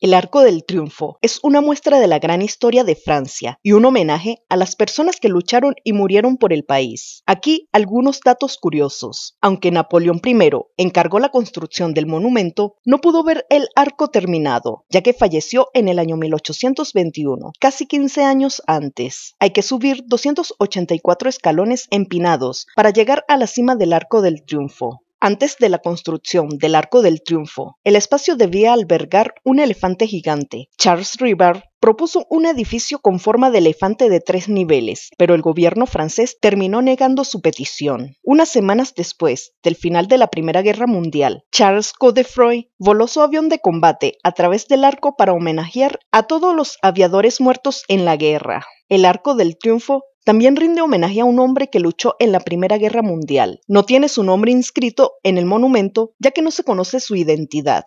El Arco del Triunfo es una muestra de la gran historia de Francia y un homenaje a las personas que lucharon y murieron por el país. Aquí algunos datos curiosos. Aunque Napoleón I encargó la construcción del monumento, no pudo ver el arco terminado, ya que falleció en el año 1821, casi 15 años antes. Hay que subir 284 escalones empinados para llegar a la cima del Arco del Triunfo. Antes de la construcción del Arco del Triunfo, el espacio debía albergar un elefante gigante. Charles River propuso un edificio con forma de elefante de tres niveles, pero el gobierno francés terminó negando su petición. Unas semanas después del final de la Primera Guerra Mundial, Charles Godefroy voló su avión de combate a través del arco para homenajear a todos los aviadores muertos en la guerra. El Arco del Triunfo también rinde homenaje a un hombre que luchó en la Primera Guerra Mundial. No tiene su nombre inscrito en el monumento ya que no se conoce su identidad.